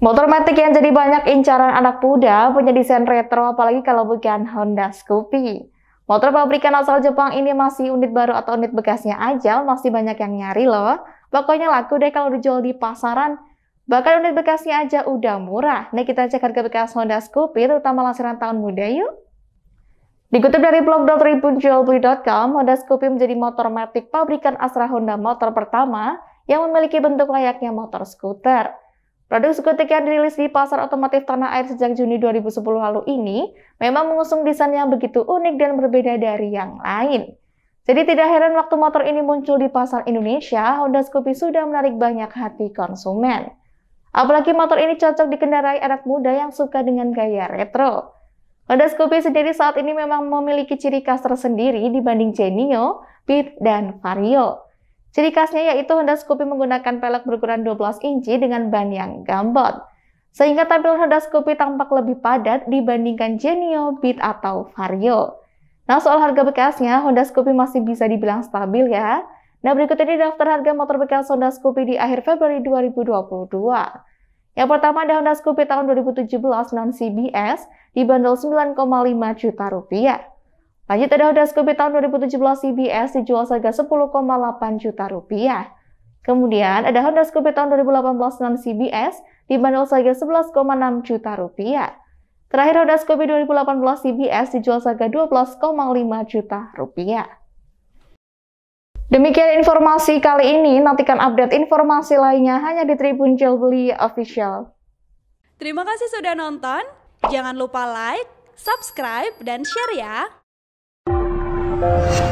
Motor matic yang jadi banyak incaran anak muda punya desain retro apalagi kalau bukan Honda Scoopy. Motor pabrikan asal Jepang ini masih unit baru atau unit bekasnya aja, masih banyak yang nyari loh. Pokoknya laku deh kalau dijual di pasaran. Bahkan unit bekasnya aja udah murah. Nah kita cek harga bekas Honda Scoopy, terutama lansiran tahun muda yuk. Dikutip dari blog.ribunjualbeli.com, Honda Scoopy menjadi motor matic pabrikan Astra Honda Motor pertama yang memiliki bentuk layaknya motor skuter. Produk Skutik yang dirilis di pasar otomotif tanah air sejak Juni 2010 lalu ini memang mengusung desain yang begitu unik dan berbeda dari yang lain. Jadi tidak heran waktu motor ini muncul di pasar Indonesia, Honda Scoopy sudah menarik banyak hati konsumen. Apalagi motor ini cocok dikendarai anak muda yang suka dengan gaya retro. Honda Scoopy sendiri saat ini memang memiliki ciri khas tersendiri dibanding Genio, Beat, dan Vario. Ciri khasnya yaitu Honda Scoopy menggunakan pelek berukuran 12 inci dengan ban yang gambot, sehingga tampilan Honda Scoopy tampak lebih padat dibandingkan Genio, Beat, atau Vario. Nah, soal harga bekasnya, Honda Scoopy masih bisa dibilang stabil ya. Nah, berikut ini daftar harga motor bekas Honda Scoopy di akhir Februari 2022. Yang pertama ada Honda Scoopy tahun 2017 non-CBS dibanderol 9,5 juta rupiah. Lanjut ada Honda Scoopy tahun 2017 CBS dijual seharga 10,8 juta rupiah. Kemudian ada Honda Scoopy tahun 2018 non CBS dibanderol seharga 11,6 juta rupiah. Terakhir Honda Scoopy 2018 CBS dijual seharga 12,5 juta rupiah. Demikian informasi kali ini, nantikan update informasi lainnya hanya di Tribun Jilbeli Official. Terima kasih sudah nonton, jangan lupa like, subscribe, dan share ya! Thank you.